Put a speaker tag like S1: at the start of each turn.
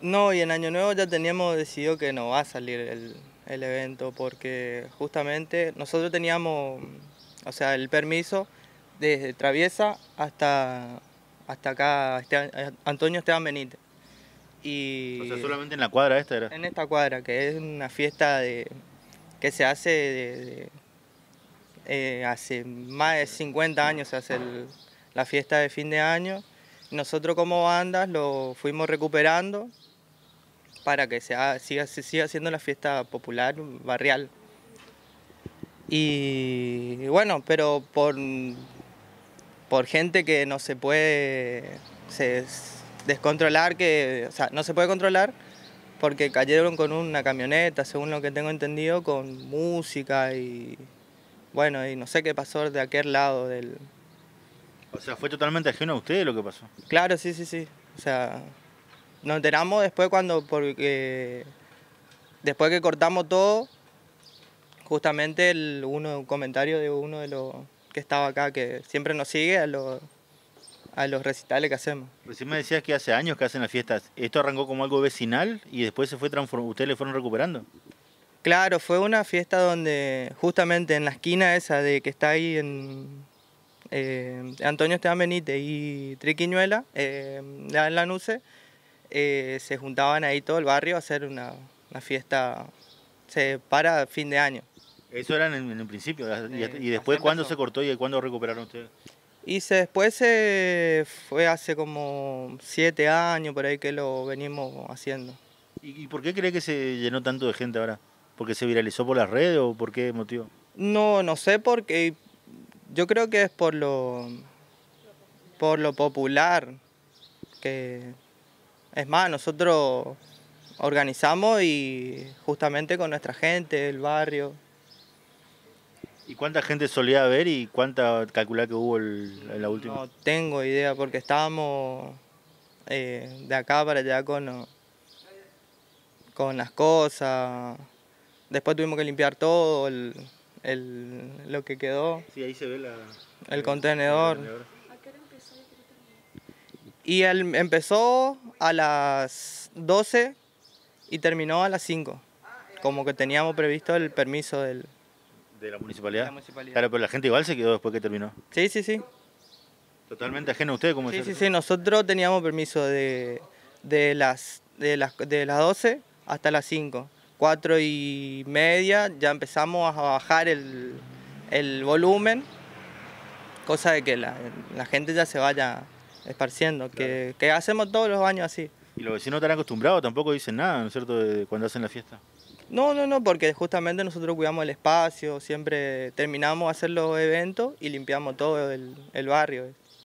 S1: No, y en Año Nuevo ya teníamos decidido que no va a salir el, evento porque justamente nosotros teníamos, o sea, el permiso desde Traviesa hasta, hasta acá, eh, Antonio Esteban Benítez. Y o sea, solamente en la
S2: cuadra esta era. En
S1: esta cuadra, que es una fiesta que se hace eh, hace más de 50 años, se hace la fiesta de fin de año. Nosotros como bandas lo fuimos recuperando para que sea, siga, se siga siendo la fiesta popular, barrial. Y bueno, pero por, por gente que no se puede se descontrolar, que, o sea, no se puede controlar porque cayeron con una camioneta, según lo que tengo entendido, con música y bueno, y no sé qué pasó de aquel lado del...
S2: O sea, fue totalmente ajeno a usted lo que pasó.
S1: Claro, sí, sí, sí. O sea, nos enteramos después cuando, porque después que cortamos todo, justamente el, uno, un comentario de uno de los que estaba acá, que siempre nos sigue a
S2: los, a los recitales que hacemos. Recién me decías que hace años que hacen las fiestas. ¿Esto arrancó como algo vecinal y después se fue transformando? ¿Ustedes le fueron recuperando? Claro, fue una fiesta
S1: donde justamente en la esquina esa de que está ahí en eh, Antonio Esteban Benítez y Triquiñuela, eh, en la Nuce, eh, se juntaban ahí todo el barrio a hacer una, fiesta, se para fin de año.
S2: Eso era en, en principio, eh, y, después cuándo se cortó y cuándo recuperaron ustedes?
S1: Y se, después se fue hace como siete años por ahí que lo venimos
S2: haciendo. ¿Y, por qué cree que se llenó tanto de gente ahora? ¿Porque se viralizó por las redes o por qué motivo? No, no sé, porque yo creo que es por lo,
S1: por lo popular que es más, nosotros organizamos y justamente con nuestra gente, el barrio.
S2: ¿Y cuánta gente solía haber y cuánta calcular que hubo en la última? No
S1: tengo idea porque estábamos eh, de acá para allá con, las cosas. Después tuvimos que limpiar todo el, lo que quedó.
S2: Sí, ahí se ve la, el, contenedor. ¿A qué hora empezó?
S1: Y él empezó a las 12 y terminó a las 5, como que teníamos previsto el permiso del,
S2: ¿De la municipalidad? Claro, pero la gente igual se quedó después que terminó. Sí, sí, sí. Totalmente ajeno a ustedes, como Sí, sí, sí,
S1: nosotros teníamos permiso de, las, las, de las 12 hasta las 5. 4 y media ya empezamos a bajar el, volumen, cosa de que la gente ya se vaya esparciendo, que, hacemos todos los años así. Y los vecinos están acostumbrados,
S2: tampoco dicen nada, ¿no es cierto?, cuando hacen la fiesta.
S1: No, no, no, porque justamente nosotros cuidamos el espacio, siempre terminamos de hacer los eventos y limpiamos todo el, el barrio.